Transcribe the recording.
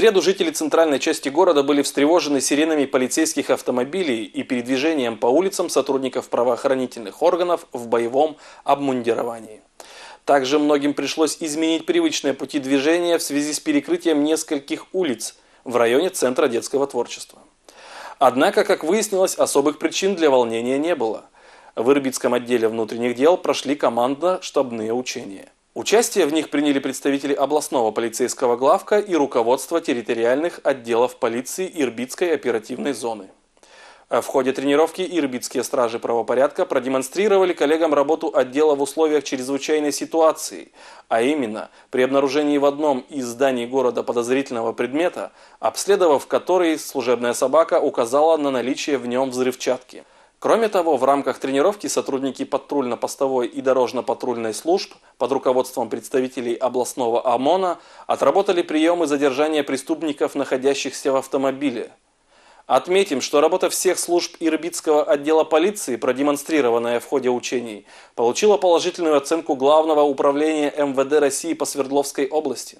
среду жители центральной части города были встревожены сиренами полицейских автомобилей и передвижением по улицам сотрудников правоохранительных органов в боевом обмундировании. Также многим пришлось изменить привычные пути движения в связи с перекрытием нескольких улиц в районе Центра детского творчества. Однако, как выяснилось, особых причин для волнения не было. В Ирбитском отделе внутренних дел прошли командно-штабные учения – Участие в них приняли представители областного полицейского главка и руководство территориальных отделов полиции Ирбитской оперативной зоны. Э, в ходе тренировки ирбитские стражи правопорядка продемонстрировали коллегам работу отдела в условиях чрезвычайной ситуации, а именно при обнаружении в одном из зданий города подозрительного предмета, обследовав который служебная собака указала на наличие в нем взрывчатки. Кроме того, в рамках тренировки сотрудники патрульно-постовой и дорожно-патрульной служб под руководством представителей областного ОМОНа отработали приемы задержания преступников, находящихся в автомобиле. Отметим, что работа всех служб Ирбитского отдела полиции, продемонстрированная в ходе учений, получила положительную оценку Главного управления МВД России по Свердловской области.